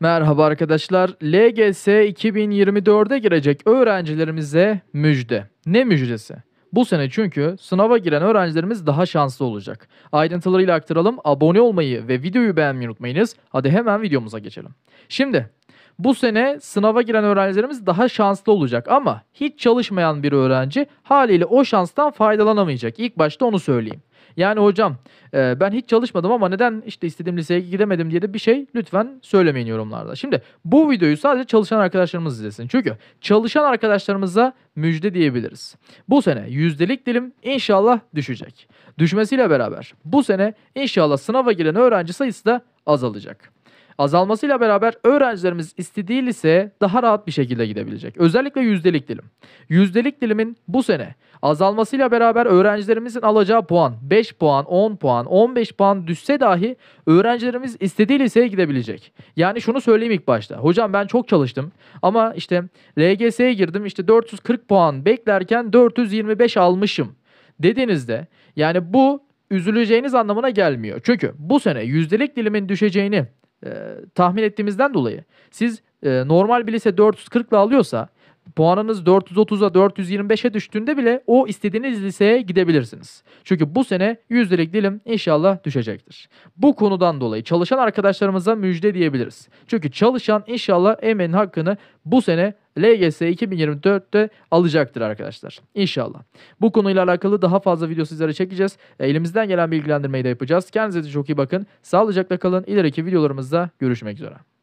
Merhaba arkadaşlar. LGS 2024'e girecek öğrencilerimize müjde. Ne müjdesi? Bu sene çünkü sınava giren öğrencilerimiz daha şanslı olacak. Ayrıntılarıyla aktaralım. Abone olmayı ve videoyu beğenmeyi unutmayınız. Hadi hemen videomuza geçelim. Şimdi bu sene sınava giren öğrencilerimiz daha şanslı olacak ama hiç çalışmayan bir öğrenci haliyle o şanstan faydalanamayacak. İlk başta onu söyleyeyim. Yani hocam e, ben hiç çalışmadım ama neden işte istediğim liseye gidemedim diye de bir şey lütfen söylemeyin yorumlarda. Şimdi bu videoyu sadece çalışan arkadaşlarımız izlesin. Çünkü çalışan arkadaşlarımıza müjde diyebiliriz. Bu sene yüzdelik dilim inşallah düşecek. Düşmesiyle beraber bu sene inşallah sınava giren öğrenci sayısı da azalacak. Azalmasıyla beraber öğrencilerimiz istediği liseye daha rahat bir şekilde gidebilecek. Özellikle yüzdelik dilim. Yüzdelik dilimin bu sene azalmasıyla beraber öğrencilerimizin alacağı puan 5 puan, 10 puan, 15 puan düşse dahi öğrencilerimiz istediği liseye gidebilecek. Yani şunu söyleyeyim ilk başta. Hocam ben çok çalıştım ama işte LGS'ye girdim işte 440 puan beklerken 425 almışım dediğinizde yani bu üzüleceğiniz anlamına gelmiyor. Çünkü bu sene yüzdelik dilimin düşeceğini e, tahmin ettiğimizden dolayı siz e, normal bir lise 440 ile alıyorsa puanınız 430'a 425'e düştüğünde bile o istediğiniz liseye gidebilirsiniz. Çünkü bu sene yüzdelik dilim inşallah düşecektir. Bu konudan dolayı çalışan arkadaşlarımıza müjde diyebiliriz. Çünkü çalışan inşallah emeğin hakkını bu sene LGS 2024'te alacaktır arkadaşlar. İnşallah. Bu konuyla alakalı daha fazla video sizlere çekeceğiz. E, elimizden gelen bilgilendirmeyi de yapacağız. Kendinize çok iyi bakın. Sağlıcakla kalın. İleriki videolarımızda görüşmek üzere.